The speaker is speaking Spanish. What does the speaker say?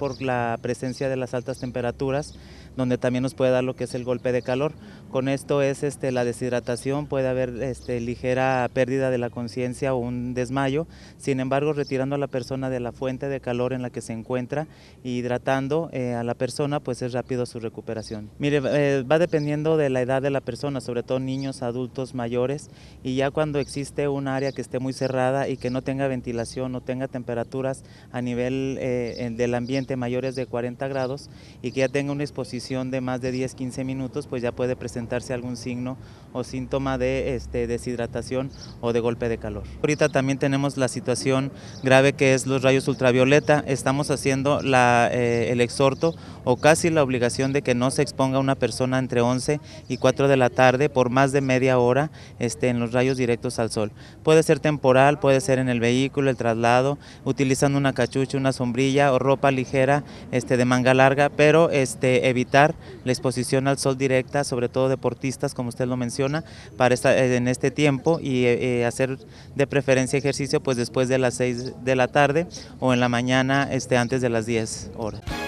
por la presencia de las altas temperaturas, donde también nos puede dar lo que es el golpe de calor. Con esto es este, la deshidratación, puede haber este, ligera pérdida de la conciencia o un desmayo. Sin embargo, retirando a la persona de la fuente de calor en la que se encuentra e hidratando eh, a la persona, pues es rápido su recuperación. Mire, eh, va dependiendo de la edad de la persona, sobre todo niños, adultos, mayores, y ya cuando existe un área que esté muy cerrada y que no tenga ventilación, no tenga temperaturas a nivel eh, del ambiente, mayores de 40 grados y que ya tenga una exposición de más de 10-15 minutos, pues ya puede presentarse algún signo o síntoma de este, deshidratación o de golpe de calor. Ahorita también tenemos la situación grave que es los rayos ultravioleta. Estamos haciendo la, eh, el exhorto o casi la obligación de que no se exponga una persona entre 11 y 4 de la tarde por más de media hora este, en los rayos directos al sol. Puede ser temporal, puede ser en el vehículo, el traslado, utilizando una cachucha, una sombrilla o ropa ligera este, de manga larga, pero este, evitar la exposición al sol directa, sobre todo deportistas, como usted lo menciona, para eh, en este tiempo y eh, eh, hacer de preferencia ejercicio pues después de las 6 de la tarde o en la mañana este, antes de las 10 horas.